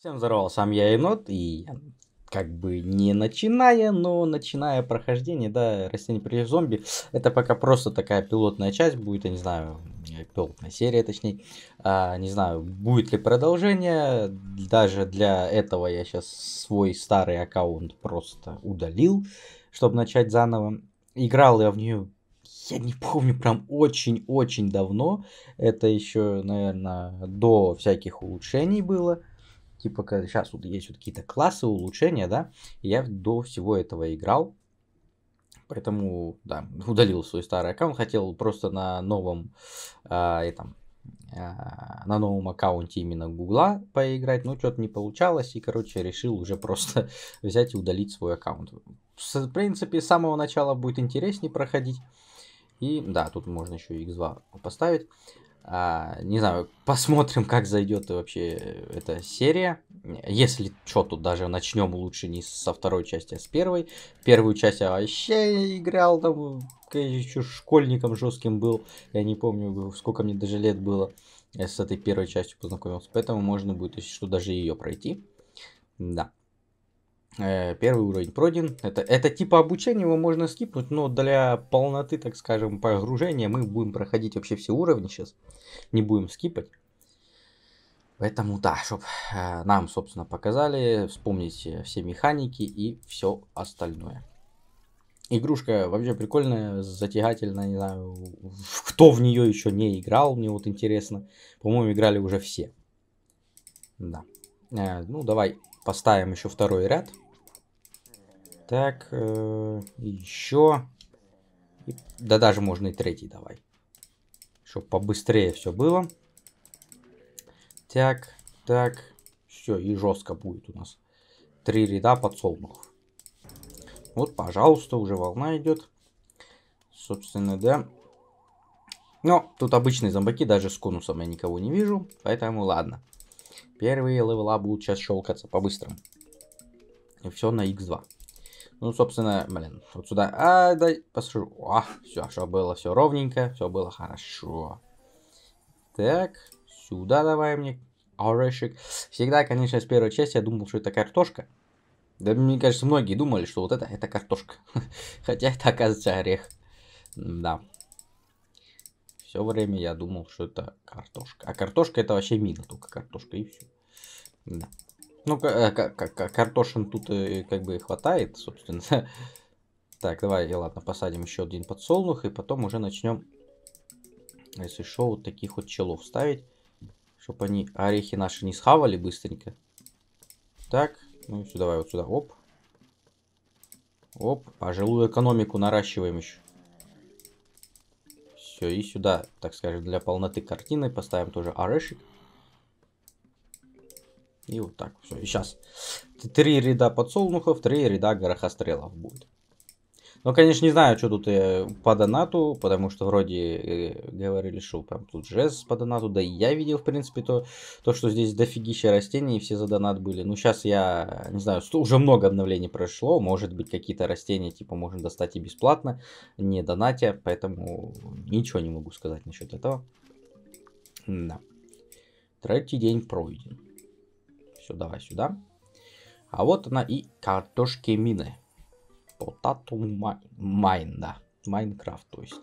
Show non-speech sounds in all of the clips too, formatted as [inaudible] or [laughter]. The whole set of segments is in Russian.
Всем здорово, сам я енот, и как бы не начиная, но начиная прохождение, да, растения против зомби, это пока просто такая пилотная часть будет, я не знаю, пилотная серия точнее, а, не знаю, будет ли продолжение, даже для этого я сейчас свой старый аккаунт просто удалил, чтобы начать заново. Играл я в нее, я не помню, прям очень-очень давно, это еще, наверное, до всяких улучшений было, типа сейчас вот есть вот какие-то классы, улучшения, да, я до всего этого играл, поэтому, да, удалил свой старый аккаунт, хотел просто на новом, э, этом, а, на новом аккаунте именно Гугла поиграть, но что-то не получалось, и, короче, решил уже просто [laughs] взять и удалить свой аккаунт. В принципе, с самого начала будет интереснее проходить, и да, тут можно еще X2 поставить. А, не знаю, посмотрим, как зайдет вообще эта серия. Если что, тут даже начнем лучше не со второй части, а с первой. Первую часть я вообще играл там, я еще школьником жестким был. Я не помню, сколько мне даже лет было. Я с этой первой частью познакомился. Поэтому можно будет, если что, даже ее пройти. Да. Э, первый уровень пройден. Это, это типа обучения его можно скипнуть, но для полноты, так скажем, погружения мы будем проходить вообще все уровни сейчас. Не будем скипать. Поэтому да, чтобы э, нам, собственно, показали, вспомнить все механики и все остальное. Игрушка вообще прикольная, затягательная, не знаю, кто в нее еще не играл, мне вот интересно. По-моему, играли уже все. Да. Э, ну, давай поставим еще второй ряд. Так, э, еще. И, да даже можно и третий давай. Чтобы побыстрее все было. Так, так. Все, и жестко будет у нас. Три ряда подсолнухов. Вот, пожалуйста, уже волна идет. Собственно, да. Но ну, тут обычные зомбаки, даже с конусом я никого не вижу. Поэтому ладно. Первые левела будут сейчас щелкаться по-быстрому. И все на x2. Ну, собственно, блин, вот сюда. А, дай посмотрю. А, все, все было все ровненько, все было хорошо. Так, сюда давай мне орешек. Всегда, конечно, с первой части я думал, что это картошка. Да, мне кажется, многие думали, что вот это, это картошка. [laughs] Хотя это, оказывается, орех. Да, все время я думал, что это картошка. А картошка это вообще мидл, только картошка и все. Да. Ну, э, картошин тут э, как бы хватает, собственно. [laughs] Так, давай, э, ладно, посадим еще один подсолнух, и потом уже начнем, если что, вот таких вот челов ставить, чтобы они орехи наши не схавали быстренько. Так, ну и сюда, давай вот сюда, оп. Оп, пожилую экономику наращиваем еще. Все, и сюда, так скажем, для полноты картины поставим тоже орешек. И вот так, все. И сейчас три ряда подсолнухов, три ряда горохострелов будет. Ну, конечно, не знаю, что тут э, по донату, потому что вроде э, говорили, что прям тут жест по донату. Да и я видел, в принципе, то, то что здесь дофигища растений, и все за донат были. Ну, сейчас я, не знаю, уже много обновлений прошло. Может быть, какие-то растения, типа, можно достать и бесплатно, не донатя. Поэтому ничего не могу сказать насчет этого. Да. Третий день пройден. Все, давай сюда. А вот она и картошки мины. Potato Mine, да. Майнкрафт, то есть.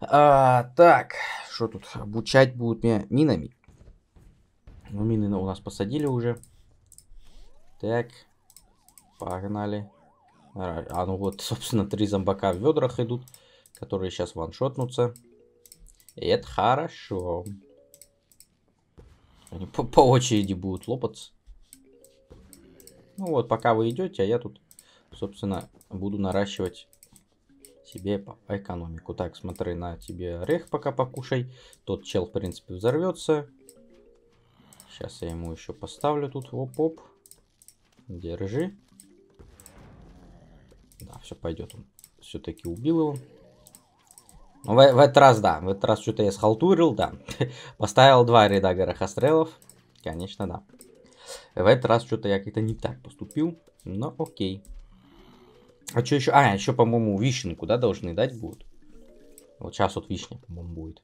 А, так, что тут? Обучать будут меня минами. Ну, мины у нас посадили уже. Так, погнали. А, ну вот, [laughs] собственно, три зомбака в ведрах идут, которые сейчас ваншотнутся. И это хорошо. Они по, по очереди будут лопаться. Ну вот, пока вы идете, а я тут собственно, буду наращивать себе экономику. Так, смотри, на тебе орех пока покушай. Тот чел, в принципе, взорвется. Сейчас я ему еще поставлю тут. Оп-оп. Держи. Да, все пойдет. Он все-таки убил его. Ну, в, в этот раз, да. В этот раз что-то я схалтурил, да. [laughs] Поставил два ряда горохострелов. Конечно, да. В этот раз что-то я как-то не так поступил. Но окей. А что еще? А, еще, по-моему, вишенку, да, должны дать будут? Вот сейчас вот вишня, по-моему, будет.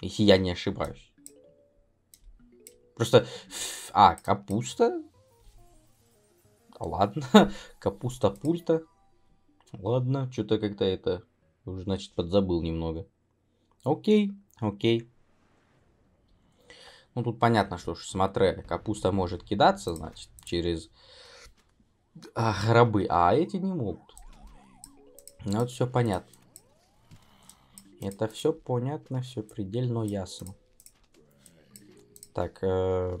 Если я не ошибаюсь. Просто... А, капуста? ладно. [laughs] Капуста пульта. Ладно, что-то как-то это... Уже, значит, подзабыл немного. Окей, окей. Ну, тут понятно, что смотря, капуста может кидаться, значит, через а, рабы, а эти не могут. Ну, вот все понятно. Это все понятно, все предельно ясно. Так, э,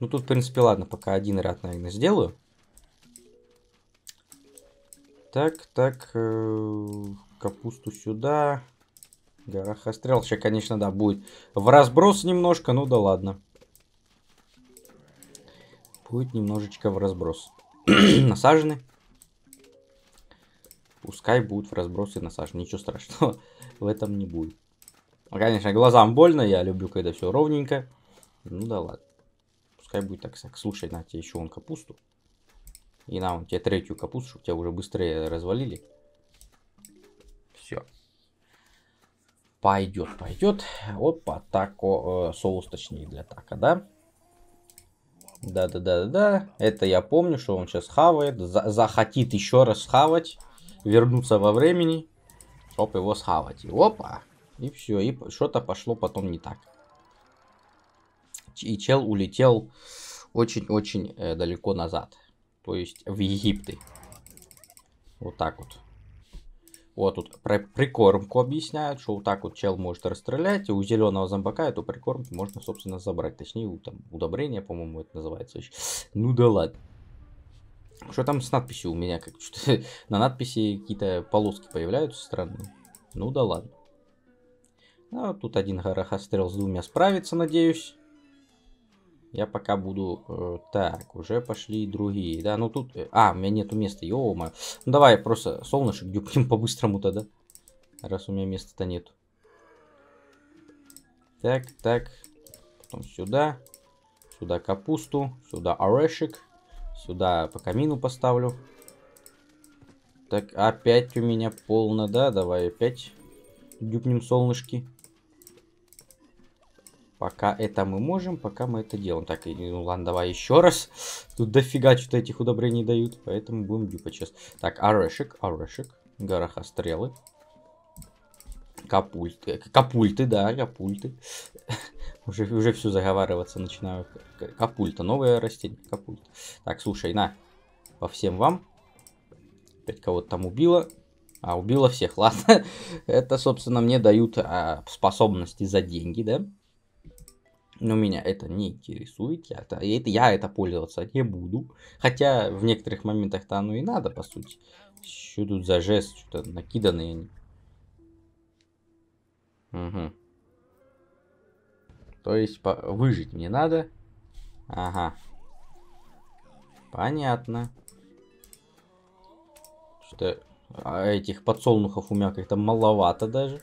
ну тут, в принципе, ладно, пока один ряд, наверное, сделаю. Так, так, э, капусту сюда. Горах Острел. Сейчас, конечно, да, будет в разброс немножко, ну да ладно. Будет немножечко в разброс. [clears throat] насажены. Пускай будут в разбросы насажены. Ничего страшного [laughs] в этом не будет. Конечно, глазам больно. Я люблю, когда все ровненько. Ну да ладно. Пускай будет так. так. Слушай, на тебе еще он капусту. И на, он тебе третью капусту, чтобы тебя уже быстрее развалили. Все. Пойдет, пойдет. Опа, тако, э, соус точнее для така, да? Да-да-да-да. Это я помню, что он сейчас хавает. За захотит еще раз хавать. Вернуться во времени. оп, его схавать. И опа. И все. И что-то пошло потом не так. И чел улетел очень-очень э, далеко назад. То есть в Египты. Вот так вот. О, тут про прикормку объясняют, что вот так вот чел может расстрелять, и у зеленого зомбака эту прикормку можно, собственно, забрать. Точнее, у, там, удобрение, по-моему, это называется. [laughs] Ну да ладно. Что там с надписью у меня? Как то [laughs] на надписи какие-то полоски появляются странные. Ну да ладно. А, тут один горохострел с двумя справится, надеюсь. Я пока буду... Э, так, уже пошли другие. Да, ну тут... Э, а, у меня нету места, ёма. Ну давай просто солнышек дюпнем [laughs] по-быстрому тогда. Раз у меня места-то нету. Так, так. Потом сюда. Сюда капусту. Сюда орешек. Сюда по камину поставлю. Так, опять у меня полно, да? Давай опять дюпнем солнышки. Пока это мы можем, пока мы это делаем. Так, ну ладно, давай еще раз. Тут дофига что-то этих удобрений дают, поэтому будем дюпать сейчас. Так, орешек, орешек, гороха стрелы. Капульты, э, капульты, да, капульты. [laughs] уже, уже все заговариваться начинаю. Капульта, новое растение, капульта. Так, слушай, на, по всем вам. Опять кого-то там убило. А, убила всех, [laughs] ладно. это, собственно, мне дают а, способности за деньги, да? Но меня это не интересует, я это, я это пользоваться не буду. Хотя в некоторых моментах-то оно и надо, по сути. Что тут за жест, что-то накиданные они. Угу. То есть по выжить мне надо. Ага. Понятно. Что-то а этих подсолнухов у меня как-то маловато даже.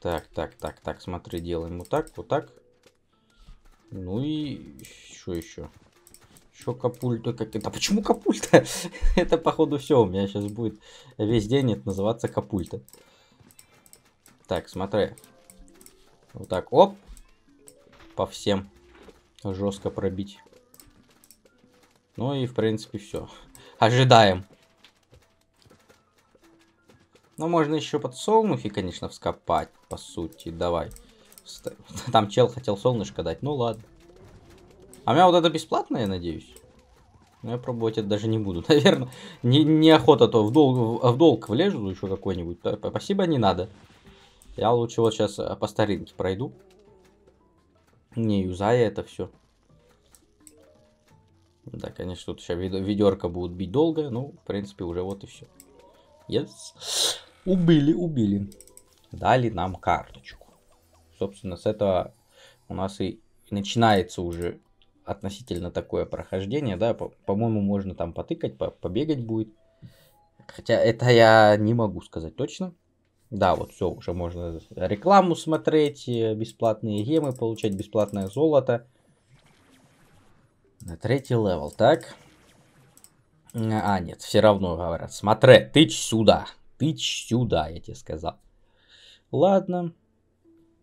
Так, так, так, так, смотри, делаем вот так, вот так. Ну и что еще? Еще капульта как это? Да Почему капульта? [laughs] это походу все. У меня сейчас будет весь день это называться капульта. Так, смотри. Вот так, оп. По всем жестко пробить. Ну и в принципе все. Ожидаем. Ну, можно еще подсолнухи, конечно, вскопать, по сути. Давай. [laughs] Там чел хотел солнышко дать. Ну, ладно. А у меня вот это бесплатно я надеюсь? Но ну, я пробовать это даже не буду, [laughs] наверное. Не, неохота а то в долг, в, долг влезу еще какой-нибудь. Спасибо, не надо. Я лучше вот сейчас э, по старинке пройду. Не юзая это все. Да, конечно, тут сейчас ведерко будет бить долго. Ну, в принципе, уже вот и все. Yes. Убили, убили. Дали нам карточку. Собственно, с этого у нас и начинается уже относительно такое прохождение, да, по-моему, по можно там потыкать, по побегать будет. Хотя это я не могу сказать точно. Да, вот все, уже можно рекламу смотреть, э, бесплатные гемы получать, бесплатное золото. На третий левел, так? А, нет, все равно говорят, смотри, тыч сюда. Тыч сюда, я тебе сказал. Ладно,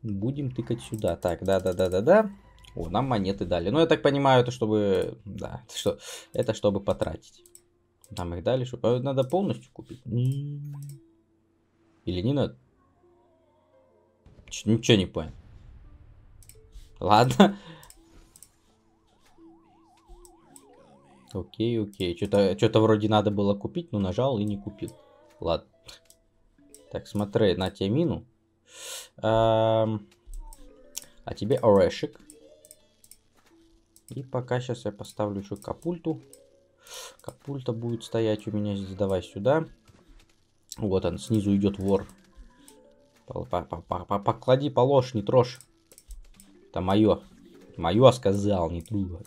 будем тыкать сюда. Так, да-да-да-да-да. О, нам монеты дали. Ну, я так понимаю, это чтобы... Да, это, что... это чтобы потратить. Нам их дали, чтобы... А, надо полностью купить. Или не надо? Ч ничего не понял. Ладно. Окей, окей. Что-то вроде надо было купить, но нажал и не купил. Ладно. Так, смотри, на тебе мину. А, а тебе орешек. И пока сейчас я поставлю еще капульту. Капульта будет стоять у меня здесь. Давай сюда. Вот он, снизу идет вор. Поклади, положь, не трожь. Это мое. Мое сказал, не трогай.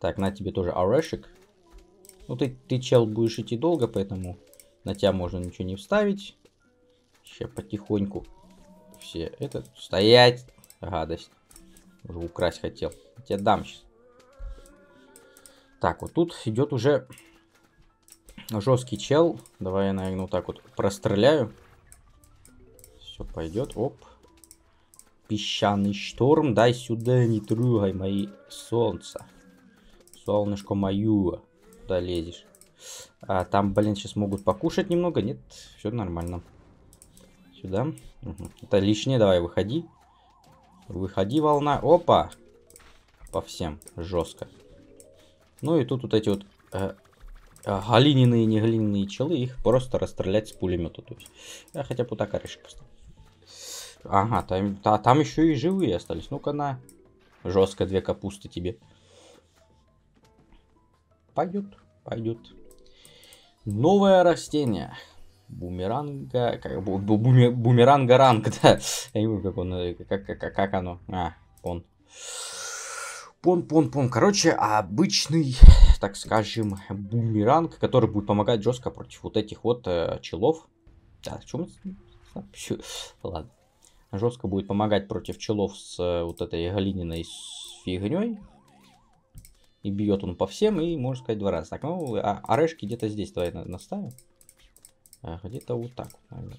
Так, на тебе тоже орешек. Ну, ты, ты чел будешь идти долго, поэтому на тебя можно ничего не вставить. Сейчас потихоньку все это... Стоять! Гадость. Уже украсть хотел. Я тебе дам сейчас. Так, вот тут идет уже жесткий чел. Давай я, наверное, вот так вот простреляю. Все пойдет. Оп. Песчаный шторм. Дай сюда, не трогай мои солнца. Солнышко мою. Куда лезешь? А, там, блин, сейчас могут покушать немного. Нет, все нормально. Сюда. Угу. Это лишнее. Давай, выходи. Выходи, волна. Опа! По всем. Жестко. Ну и тут вот эти вот э, э, глиняные, не глиняные челы, их просто расстрелять с пулемета. То есть, я хотя бы так орешек поставил. Ага, там, та, там еще и живые остались. Ну-ка на. Жестко две капусты тебе. Пойдет, пойдет. Новое растение. Бумеранга, как, бу, бу, буме, бумеранга ранг, [laughs] да. Я не помню, как он, э, как, как, как оно. А, он. Пон-пон-пон. Короче, обычный, так скажем, бумеранг, который будет помогать жестко против вот этих вот э, челов. Да, в чем? Ладно. Жестко будет помогать против челов с э, вот этой глиняной фигней. И бьет он по всем, и, можно сказать, два раза. Так, ну, а орешки где-то здесь давай наставим. А, где-то вот так вот, наверное.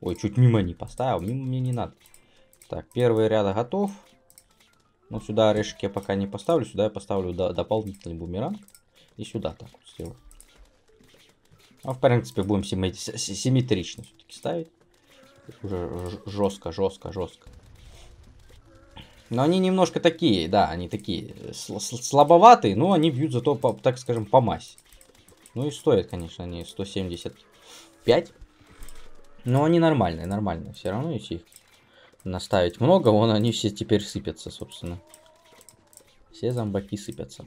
Ой, чуть мимо не поставил, мимо мне не надо. Так, первый ряд готов. Но сюда орешки я пока не поставлю, сюда я поставлю до дополнительный бумеранг. И сюда так вот сделаю. А в принципе будем симметрично все-таки ставить. уже жестко, жестко, жестко. Но они немножко такие, да, они такие э, слабоватые, но они бьют зато, по, так скажем, по массе. Ну и стоят, конечно, они 170 5. Но они нормальные, нормальные. Все равно, если их наставить много, вон они все теперь сыпятся, собственно. Все зомбаки сыпятся.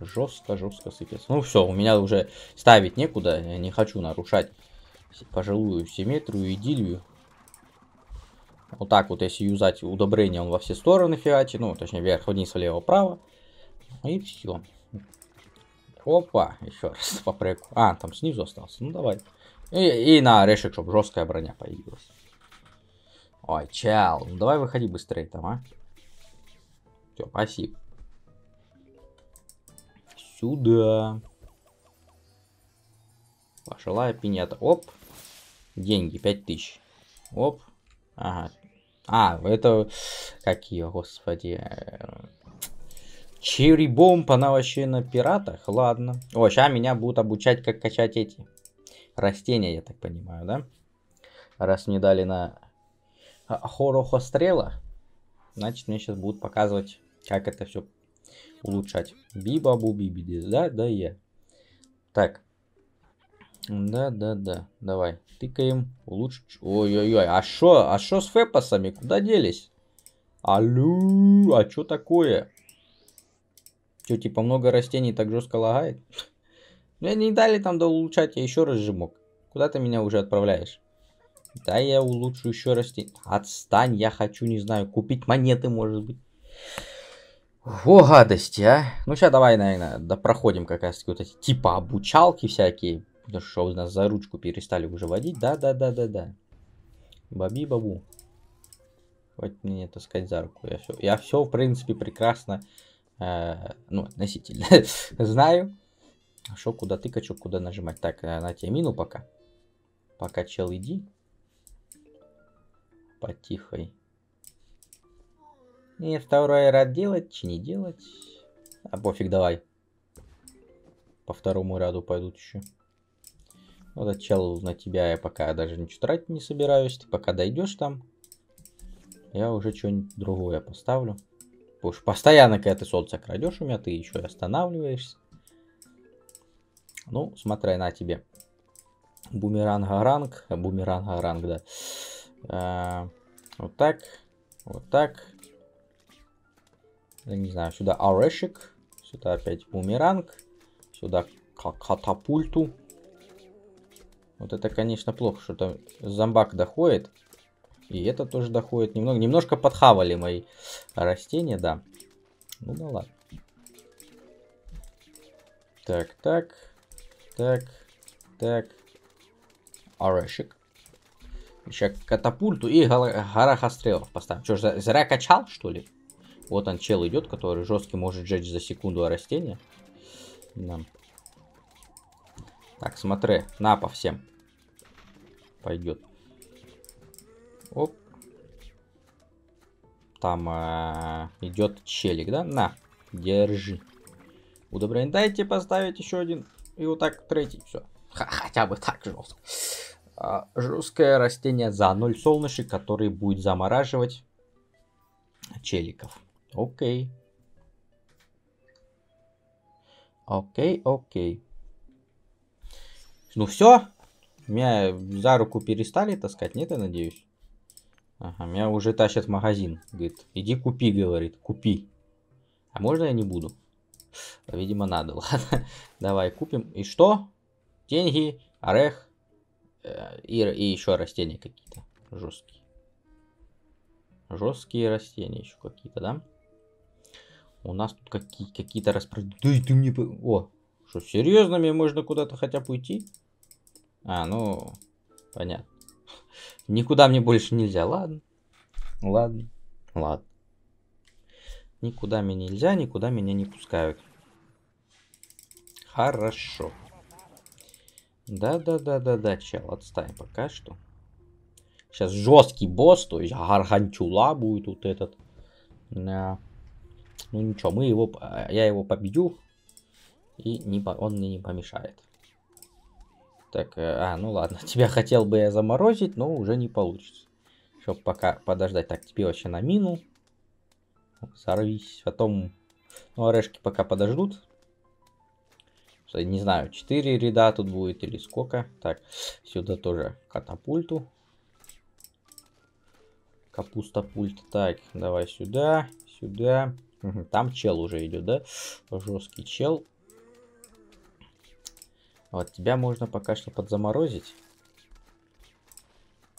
Жестко-жестко сыпятся. Ну все, у меня уже ставить некуда. Я не хочу нарушать пожилую симметрию, и идилию. Вот так вот, если юзать удобрение, он во все стороны фигачит. Ну, точнее, вверх, вниз, влево, вправо. И все. Опа, еще раз [laughs] по проекту. А, там снизу остался. Ну, давай. И, и на орешек, чтобы жесткая броня появилась. Ой, чел, ну давай выходи быстрее там, а. Все, спасибо. Сюда. Пошлая пинята. Оп. Деньги, 5000. Оп. Ага. А, это... Как ее, господи... Э, Черри бомб, она вообще на пиратах? Ладно. О, сейчас меня будут обучать, как качать эти растения, я так понимаю, да? Раз мне дали на хорохострела, значит, мне сейчас будут показывать, как это все улучшать. Бибабу бибиди, да, да, я. Так. Да, да, да, давай. Тыкаем, улучшить. Ой-ой-ой, а что, а что с фэпосами? Куда делись? Алло, а что такое? Чё, типа много растений так жестко лагает? Мне ну, не дали там до улучшать, я еще раз жимок. Куда ты меня уже отправляешь? Да, я улучшу еще раз. Отстань, я хочу, не знаю, купить монеты, может быть. О, гадости, а. Ну, сейчас давай, наверное, да проходим как раз таки вот эти типа обучалки всякие. потому что у нас за ручку перестали уже водить. Да-да-да-да-да. Баби-бабу. Хоть мне таскать за руку. Я все, я все в принципе, прекрасно, э, ну, относительно [laughs] знаю. Что, куда тыкать, что, куда нажимать. Так, э, на тебе мину пока. Пока, чел, иди. Потихой. И второй рад делать, чи не делать. А пофиг, давай. По второму ряду пойдут еще. Вот этот чел на тебя я пока даже ничего тратить не собираюсь. Ты пока дойдешь там. Я уже что-нибудь другое поставлю. Потому что постоянно, когда ты солнце крадешь у меня, ты еще и останавливаешься. Ну, смотри на тебе. Бумеранга ранг. Бумеранга ранг, да. А, вот так. Вот так. Я не знаю, сюда орешек. Сюда опять бумеранг. Сюда катапульту. Вот это, конечно, плохо, что там зомбак доходит. И это тоже доходит. Немного, немножко подхавали мои растения, да. Ну да ладно. Так, так так, так. Орешек. Еще катапульту и гора стрелов поставим. Что ж, зря качал, что ли? Вот он, чел идет, который жесткий может сжечь за секунду растения. Да. Так, смотри, на по всем. Пойдет. Оп. Там а, э, идет челик, да? На, держи. Удобрение. Дайте поставить еще один и вот так третий, все. Хотя бы так жестко. А, Жесткое растение за ноль солнышек, который будет замораживать челиков. Окей. Окей, окей. Ну все. Меня за руку перестали таскать, нет, я надеюсь. Ага, меня уже тащат в магазин. Говорит, иди купи, говорит, купи. А можно я не буду? А, видимо, надо. [laughs] Ладно, давай купим. И что? Деньги, орех э, и, и еще растения какие-то жесткие. Жесткие растения еще какие-то, да? У нас тут какие- какие-то распродажи. Да ты мне... О, что, серьезно, мне можно куда-то хотя бы уйти? А, ну, понятно. [laughs] Никуда мне больше нельзя, ладно. Ладно, ладно. Никуда меня нельзя, никуда меня не пускают. Хорошо. Да-да-да-да-да, чел, отстань пока что. Сейчас жесткий босс, то есть Гарганчула будет вот этот. Да. Ну ничего, мы его, я его победю. И не, он мне не помешает. Так, э, а, ну ладно, [laughs] тебя хотел бы я заморозить, но уже не получится. Чтоб пока подождать. Так, тебе вообще на мину. Сорвись. А потом, ну, орешки пока подождут. Не знаю, 4 ряда тут будет или сколько. Так, сюда тоже катапульту. Капуста пульт. Так, давай сюда, сюда. там чел уже идет, да? Жесткий чел. Вот тебя можно пока что подзаморозить.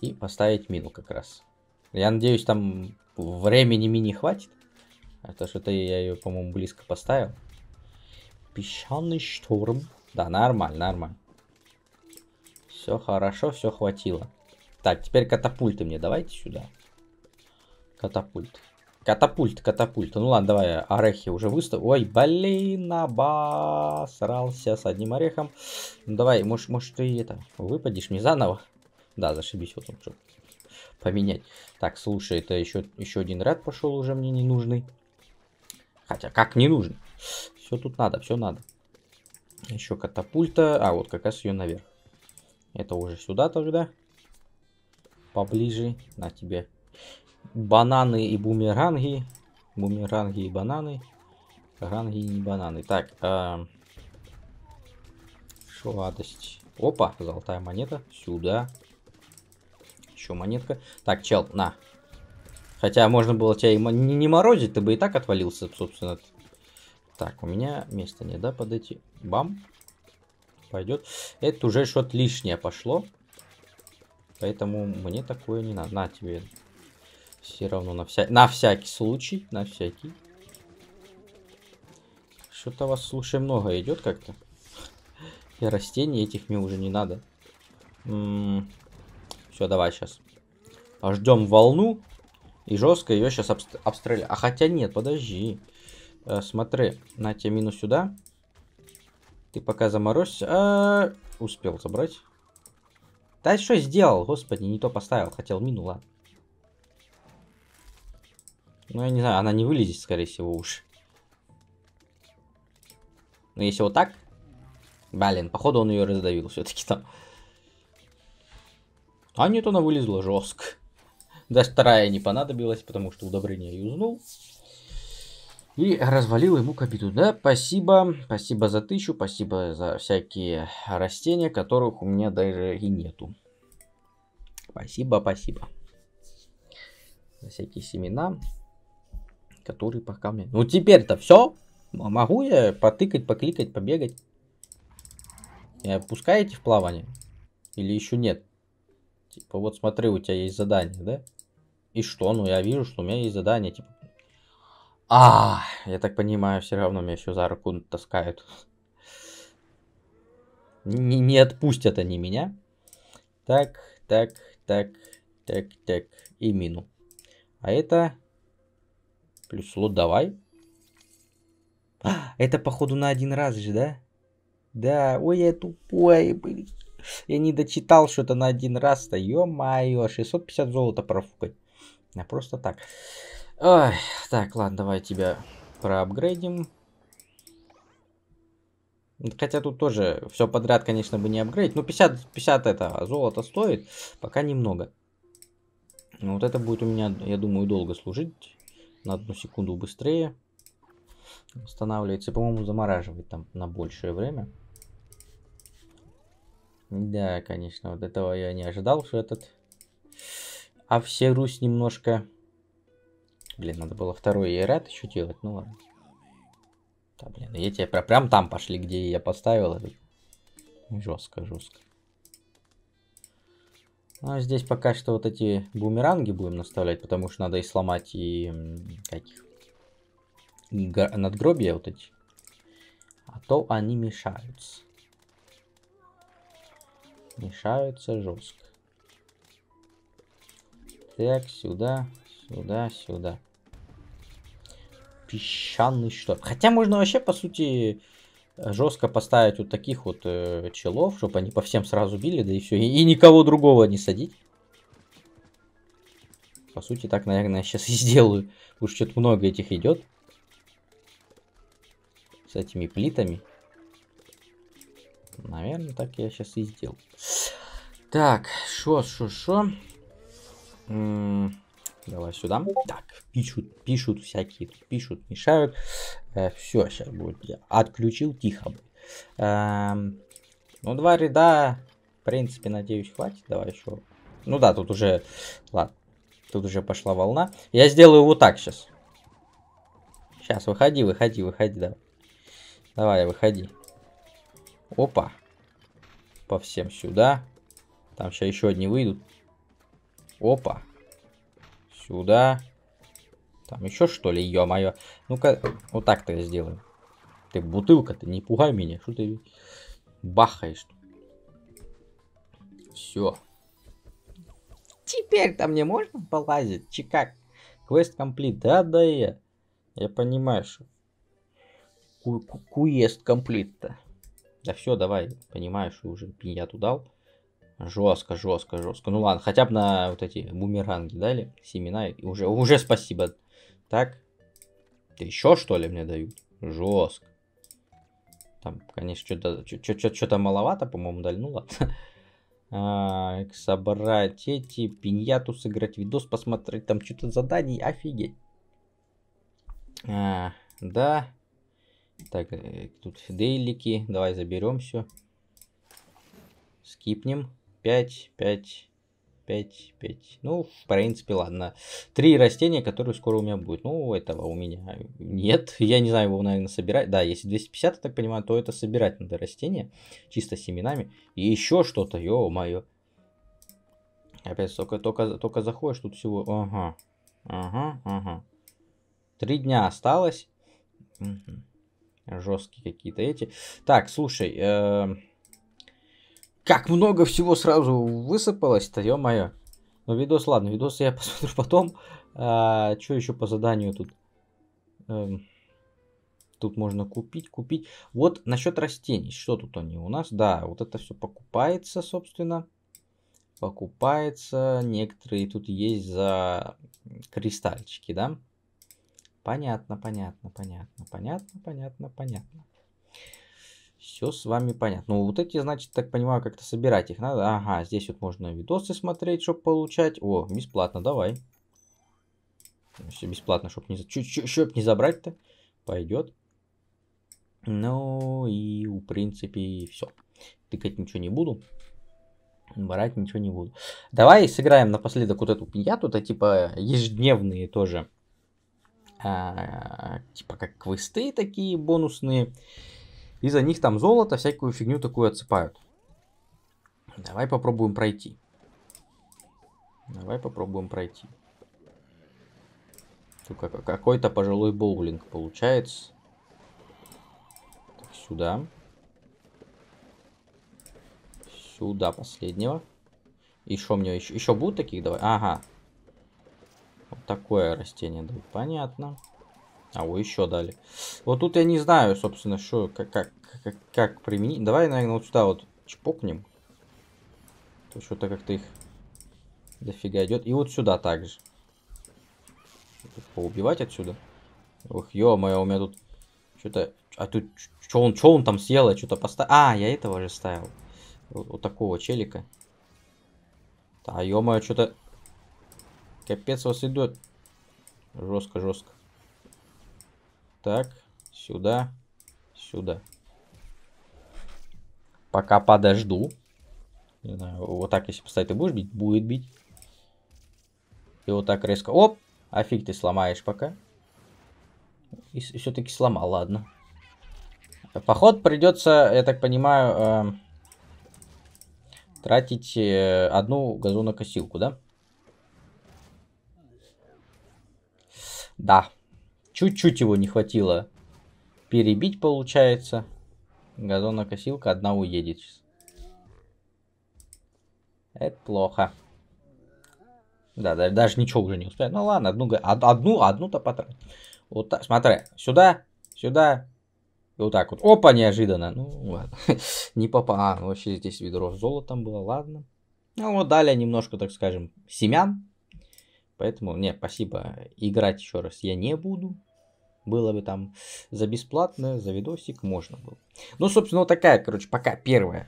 И поставить мину как раз. Я надеюсь, там времени мини хватит. Это что-то я ее, по-моему, близко поставил. Песчаный шторм. Да, нормально, нормально. Все хорошо, все хватило. Так, теперь катапульты мне давайте сюда. Катапульт. Катапульт, катапульт. Ну ладно, давай орехи уже выставлю. Ой, блин, обосрался с одним орехом. Ну давай, может, может ты это, выпадешь мне заново? Да, зашибись, вот он, что поменять. Так, слушай, это еще, еще один ряд пошел уже мне ненужный. Хотя как не нужно. Все тут надо, все надо. Еще катапульта. А, вот как раз ее наверх. Это уже сюда тогда. Поближе. На тебе. Бананы и бумеранги. Бумеранги и бананы. Ранги и не бананы. Так. Э, а, шладость. Опа, золотая монета. Сюда. Еще монетка. Так, чел, на. Хотя можно было тебя и не морозить, ты бы и так отвалился, собственно. Так, у меня места нет, да, под эти? Бам. Пойдет. Это уже что-то лишнее пошло. Поэтому мне такое не надо. На тебе. Все равно на, вся... на всякий случай. На всякий. Что-то вас, слушай, много идет как-то. И растений этих мне уже не надо. М-м. Все, давай сейчас. Ждем волну. И жестко ее сейчас обстреляли, А хотя нет, подожди. Э, смотри, на тебе минус сюда. Ты пока заморозься. -а, -а, -а успел забрать. Да что сделал? Господи, не то поставил. Хотел мину, ладно. Ну, я не знаю, она не вылезет, скорее всего, уж. Но ну, если вот так... Блин, походу он ее раздавил все-таки там. А нет, она вылезла жестко. Даже вторая не понадобилась, потому что удобрение юзнул. И развалил ему кабиту. Да, спасибо. Спасибо за тысячу. Спасибо за всякие растения, которых у меня даже и нету. Спасибо, спасибо. За всякие семена, которые пока мне... Ну теперь-то все. Могу я потыкать, покликать, побегать? Меня пускаете в плавание? Или еще нет? Типа, вот смотри, у тебя есть задание, да? И что? Ну, я вижу, что у меня есть задание, типа... А, я так понимаю, все равно меня еще за руку таскают. Не, не отпустят они меня. Так, так, так, так, так. И мину. А это... Плюс лот давай. А, это походу на один раз же, да? Да, ой, я тупой, блин. Я не дочитал, что это на один раз-то. Ё-моё, 650 золота профукать. А просто так. Ой, так, ладно, давай тебя проапгрейдим. Хотя тут тоже все подряд, конечно, бы не апгрейдить. Но 50, 50 это золото стоит. Пока немного. Но ну, вот это будет у меня, я думаю, долго служить. На одну секунду быстрее. Устанавливается. по-моему, замораживает там на большее время. Да, конечно, вот этого я не ожидал, что этот а все Русь немножко... Блин, надо было второй Ират еще делать, ну ладно. Да, блин, я тебе про... прям там пошли, где я поставил этот. Жестко, жестко. Ну, а здесь пока что вот эти бумеранги будем наставлять, потому что надо и сломать и... каких? И надгробия вот эти. А то они мешаются. Мешаются жестко. Так, сюда, сюда, сюда. Песчаный что? Хотя можно вообще, по сути, жестко поставить вот таких вот э, челов, чтобы они по всем сразу били, да и все. И, и никого другого не садить. По сути, так, наверное, я сейчас и сделаю. Уж что-то много этих идет. С этими плитами. Наверное, так я сейчас и сделал. Так, шо, шо, шо. Давай сюда. Так, пишут, пишут всякие, пишут, мешают. Э, все, сейчас будет. Я отключил, тихо эм, ну, два ряда, в принципе, надеюсь, хватит. Давай еще. Ну да, тут уже, ладно, тут уже пошла волна. Я сделаю вот так сейчас. Сейчас, выходи, выходи, выходи, давай. Давай, выходи. Опа. По всем сюда. Там сейчас еще одни выйдут. Опа. Сюда. Там еще что ли, ё-моё. Ну-ка, вот так-то я сделаю. Ты бутылка, ты не пугай меня. Что ты бахаешь? Все. теперь там мне можно полазить? Чикак. Квест комплит. Да, да, я. Я понимаю, что... Куест комплит-то. Да все, давай. Понимаешь, уже пиньяту дал. Жестко, жестко, жестко. Ну ладно, хотя бы на вот эти бумеранги дали. Семена. И уже, уже спасибо. Так. Да еще что ли мне дают? Жестко. Там, конечно, что-то что-то что-то маловато, по-моему, дальнуло. [laughs] А, собрать эти, пиньяту сыграть, видос посмотреть, там что-то заданий, офигеть. А, да. Так, э, тут дейлики, давай заберем все. Скипнем. 5, 5, 5, 5. Ну, в принципе, ладно. Три растения, которые скоро у меня будет. Ну, этого у меня нет. [laughs] Я не знаю, его, наверное, собирать. Да, если 250, я так понимаю, то это собирать надо растения. Чисто семенами. И еще что-то, ё-моё. Опять только, только, только заходишь, тут всего... Ага, ага, ага. Три дня осталось. Угу. Жесткие какие-то эти. Так, слушай, э -э как много всего сразу высыпалось-то, ё-моё. Но ну, видос, ладно, видос я [laughs] посмотрю потом. А, что еще по заданию тут? Эм, тут можно купить, купить. Вот насчет растений. Что тут они у нас? Да, вот это все покупается, собственно. Покупается. Некоторые тут есть за кристальчики, да? Понятно, понятно, понятно, понятно, понятно, понятно. Все с вами понятно. Ну, вот эти, значит, так понимаю, как-то собирать их надо. Ага, здесь вот можно видосы смотреть, чтобы получать. О, бесплатно, давай. Ну, все бесплатно, чтобы не, чтоб не забрать-то. Пойдет. Ну и, в принципе, все. Тыкать ничего не буду. Брать ничего не буду. Давай сыграем напоследок вот эту пиньяту. Это а, типа ежедневные тоже. А, типа как квесты такие бонусные. И за них там золото, всякую фигню такую отсыпают. Давай попробуем пройти. Давай попробуем пройти. Какой-то пожилой боулинг получается. Так, сюда. Сюда последнего. Еще мне еще, еще будут таких давай? Ага. Вот такое растение дают. Понятно. Понятно. А, вы еще дали. Вот тут я не знаю, собственно, что, как, как, как, как применить. Давай, наверное, вот сюда вот чпокнем. То что-то как-то их дофига идет. И вот сюда также. поубивать отсюда. Ох, ё-моё, у меня тут что-то... А тут... Что он, что он там съел? Я что-то поставил... А, я этого же ставил. Вот, вот такого челика. А, ё-моё, что-то... Капец вас идет. Жестко, жестко. Так, сюда, сюда. Пока подожду. Не знаю, вот так, если поставить, ты будешь бить? Будет бить. И вот так резко. Оп! А фиг ты сломаешь пока. И все-таки сломал, ладно. Поход придется, я так понимаю, э, тратить э, одну газонокосилку, да? Да. Чуть-чуть его не хватило перебить, получается. Газонокосилка одна уедет сейчас. Это плохо. Да, да, даже ничего уже не успею. Ну ладно, одну, одну, одну-то потратил. Вот так, смотри, сюда, сюда, и вот так вот. Опа, неожиданно. Ну ладно, [laughs] не попал. А, вообще здесь ведро с золотом было, ладно. Ну вот далее немножко, так скажем, семян Поэтому, нет, спасибо, играть еще раз я не буду. Было бы там за бесплатно, за видосик можно было. Ну, собственно, вот такая, короче, пока первая.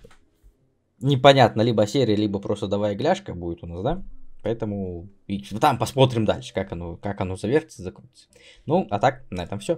Непонятно, либо серия, либо просто давай гляшка будет у нас, да? Поэтому и там посмотрим дальше, как оно, как оно завертится, закрутится. Ну, а так, на этом все.